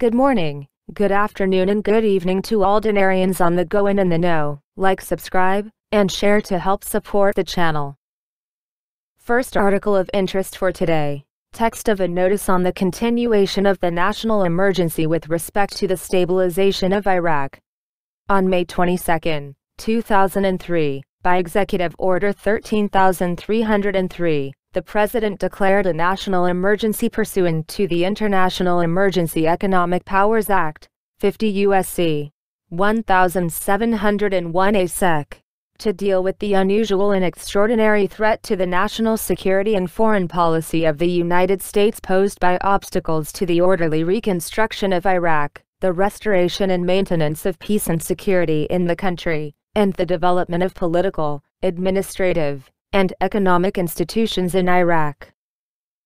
Good morning, good afternoon, and good evening to all Denarians on the go and in the know. Like, subscribe, and share to help support the channel. First article of interest for today text of a notice on the continuation of the national emergency with respect to the stabilization of Iraq. On May 22, 2003, by Executive Order 13303, the president declared a national emergency pursuant to the International Emergency Economic Powers Act, 50 U.S.C. 1701A Sec. To deal with the unusual and extraordinary threat to the national security and foreign policy of the United States posed by obstacles to the orderly reconstruction of Iraq, the restoration and maintenance of peace and security in the country, and the development of political, administrative, and economic institutions in Iraq.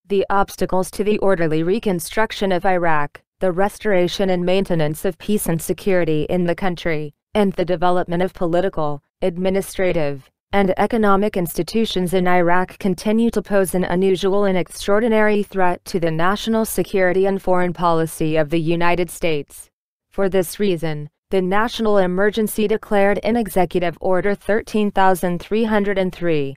The obstacles to the orderly reconstruction of Iraq, the restoration and maintenance of peace and security in the country, and the development of political, administrative, and economic institutions in Iraq continue to pose an unusual and extraordinary threat to the national security and foreign policy of the United States. For this reason, the national emergency declared in Executive Order 13303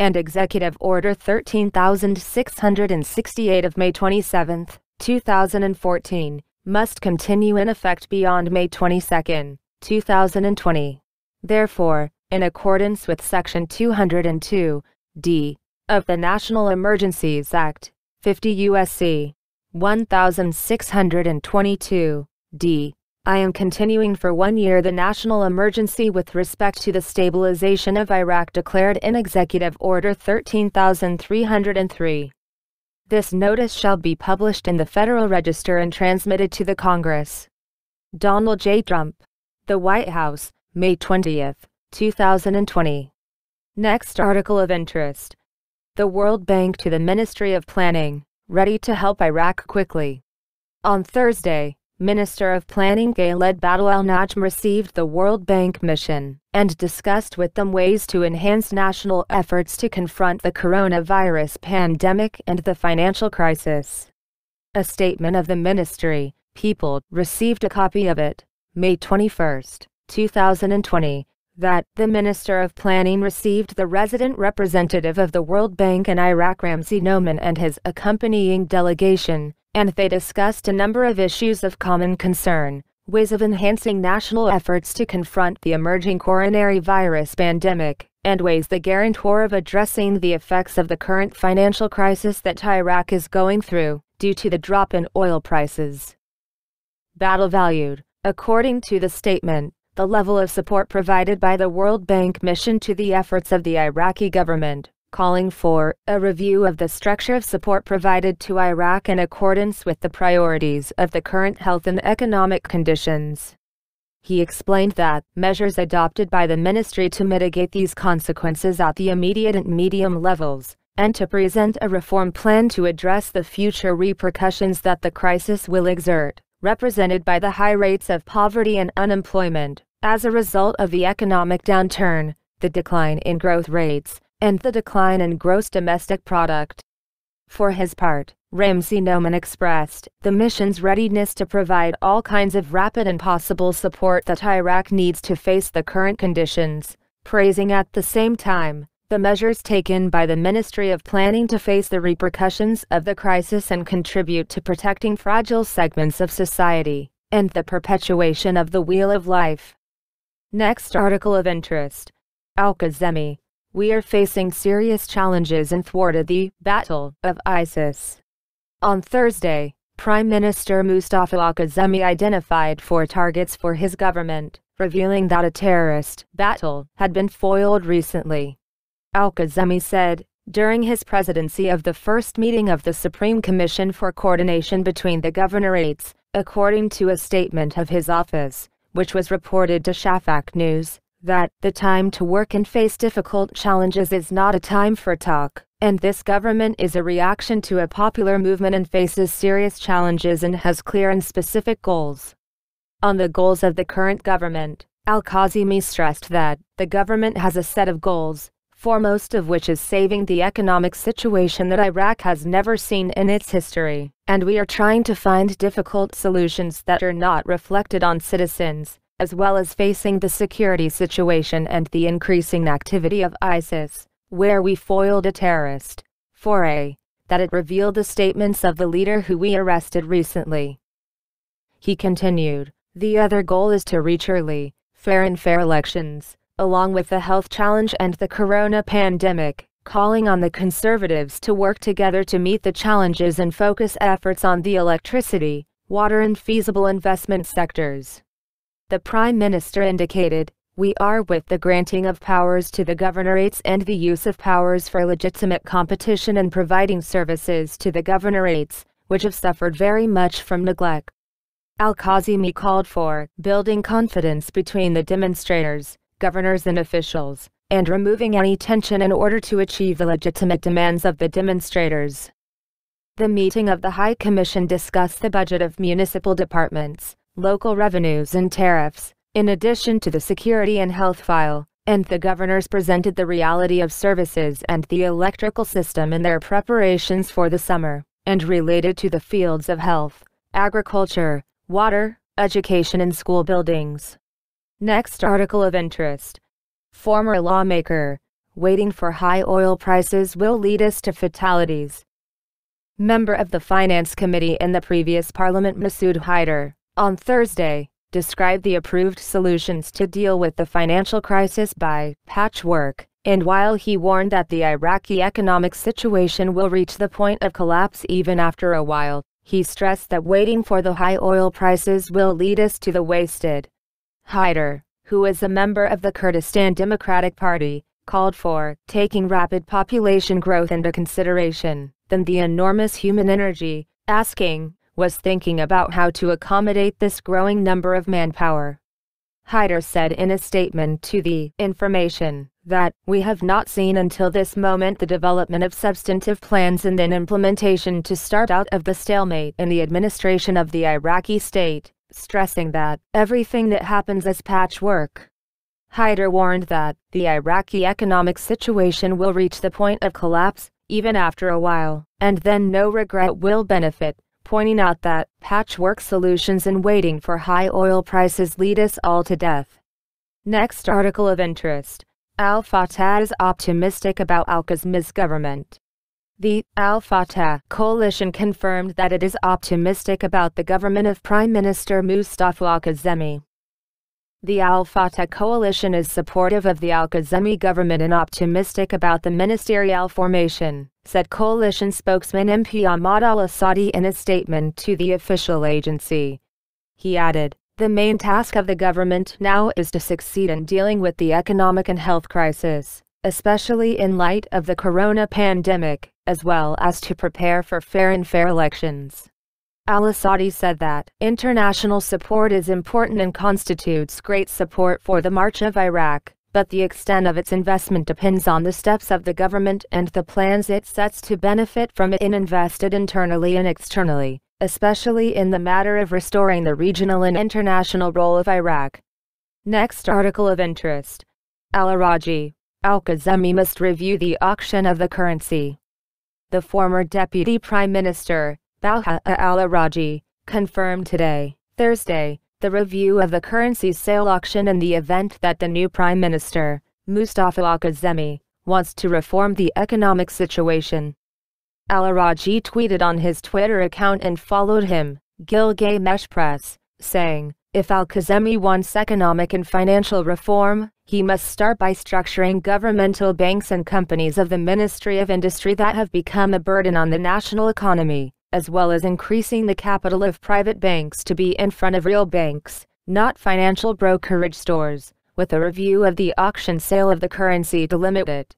and Executive Order 13668 of May 27, 2014, must continue in effect beyond May 22, 2020. Therefore, in accordance with Section 202, D, of the National Emergencies Act, 50 U.S.C. 1622, D, I am continuing for one year the national emergency with respect to the stabilization of Iraq declared in Executive Order 13303. This notice shall be published in the Federal Register and transmitted to the Congress. Donald J. Trump. The White House, May 20, 2020. Next article of interest. The World Bank to the Ministry of Planning, ready to help Iraq quickly. On Thursday, Minister of Planning Battle Al Najm received the World Bank mission and discussed with them ways to enhance national efforts to confront the coronavirus pandemic and the financial crisis. A statement of the ministry, People, received a copy of it, May 21, 2020, that the Minister of Planning received the resident representative of the World Bank in Iraq Ramzi Noman and his accompanying delegation, and they discussed a number of issues of common concern, ways of enhancing national efforts to confront the emerging coronary virus pandemic, and ways the guarantor of addressing the effects of the current financial crisis that Iraq is going through, due to the drop in oil prices. Battle valued, according to the statement, the level of support provided by the World Bank mission to the efforts of the Iraqi government calling for a review of the structure of support provided to Iraq in accordance with the priorities of the current health and economic conditions. He explained that measures adopted by the ministry to mitigate these consequences at the immediate and medium levels, and to present a reform plan to address the future repercussions that the crisis will exert, represented by the high rates of poverty and unemployment, as a result of the economic downturn, the decline in growth rates, and the decline in gross domestic product. For his part, Ramsey Noman expressed the mission's readiness to provide all kinds of rapid and possible support that Iraq needs to face the current conditions, praising at the same time the measures taken by the Ministry of Planning to face the repercussions of the crisis and contribute to protecting fragile segments of society, and the perpetuation of the wheel of life. Next article of interest. Al-Kazemi, we are facing serious challenges and thwarted the battle of ISIS. On Thursday, Prime Minister Mustafa Al-Kazemi identified four targets for his government, revealing that a terrorist battle had been foiled recently. Al-Kazemi said, during his presidency of the first meeting of the Supreme Commission for Coordination between the governorates, according to a statement of his office, which was reported to Shafak News, that the time to work and face difficult challenges is not a time for talk, and this government is a reaction to a popular movement and faces serious challenges and has clear and specific goals. On the goals of the current government, Al-Kazimi stressed that the government has a set of goals, foremost of which is saving the economic situation that Iraq has never seen in its history, and we are trying to find difficult solutions that are not reflected on citizens, as well as facing the security situation and the increasing activity of ISIS, where we foiled a terrorist foray, that it revealed the statements of the leader who we arrested recently. He continued, the other goal is to reach early, fair and fair elections, along with the health challenge and the corona pandemic, calling on the conservatives to work together to meet the challenges and focus efforts on the electricity, water and feasible investment sectors. The Prime Minister indicated, we are with the granting of powers to the governorates and the use of powers for legitimate competition and providing services to the governorates, which have suffered very much from neglect. Al-Kazimi called for building confidence between the demonstrators, governors and officials, and removing any tension in order to achieve the legitimate demands of the demonstrators. The meeting of the High Commission discussed the budget of municipal departments, local revenues and tariffs, in addition to the security and health file, and the governors presented the reality of services and the electrical system in their preparations for the summer, and related to the fields of health, agriculture, water, education and school buildings. Next article of interest. Former lawmaker, waiting for high oil prices will lead us to fatalities. Member of the Finance Committee in the previous parliament Masood Haider on Thursday, described the approved solutions to deal with the financial crisis by patchwork, and while he warned that the Iraqi economic situation will reach the point of collapse even after a while, he stressed that waiting for the high oil prices will lead us to the wasted. Haider, who is a member of the Kurdistan Democratic Party, called for taking rapid population growth into consideration than the enormous human energy, asking, was thinking about how to accommodate this growing number of manpower. Hyder said in a statement to the information that we have not seen until this moment the development of substantive plans and then implementation to start out of the stalemate in the administration of the Iraqi state, stressing that everything that happens is patchwork. Haider warned that the Iraqi economic situation will reach the point of collapse, even after a while, and then no regret will benefit pointing out that patchwork solutions and waiting for high oil prices lead us all to death. Next article of interest Al Fatah is optimistic about Al Qasmi's government. The Al Fatah coalition confirmed that it is optimistic about the government of Prime Minister Mustafa Al The Al Fatah coalition is supportive of the Al Qasemi government and optimistic about the ministerial formation said coalition spokesman MP Ahmad al-Assadi in a statement to the official agency. He added, the main task of the government now is to succeed in dealing with the economic and health crisis, especially in light of the corona pandemic, as well as to prepare for fair and fair elections. Al-Assadi said that international support is important and constitutes great support for the march of Iraq, but the extent of its investment depends on the steps of the government and the plans it sets to benefit from it in invested internally and externally, especially in the matter of restoring the regional and international role of Iraq. Next article of interest. Al-Araji, Al-Kazemi must review the auction of the currency. The former Deputy Prime Minister, Balha al-Araji, confirmed today, Thursday, the review of the currency sale auction and the event that the new Prime Minister, Mustafa Akazemi, wants to reform the economic situation. Alaraji tweeted on his Twitter account and followed him, Gilgay Mesh Press, saying, If Al-Kazemi wants economic and financial reform, he must start by structuring governmental banks and companies of the Ministry of Industry that have become a burden on the national economy as well as increasing the capital of private banks to be in front of real banks, not financial brokerage stores, with a review of the auction sale of the currency to limit it.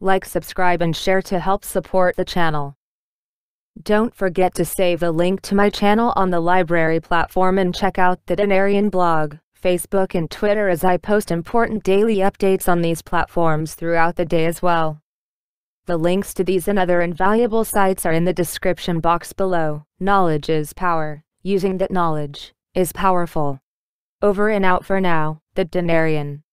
Like, subscribe, and share to help support the channel. Don't forget to save a link to my channel on the library platform and check out the Denarian blog, Facebook, and Twitter as I post important daily updates on these platforms throughout the day as well. The links to these and other invaluable sites are in the description box below. Knowledge is power. Using that knowledge is powerful. Over and out for now, the Denarian.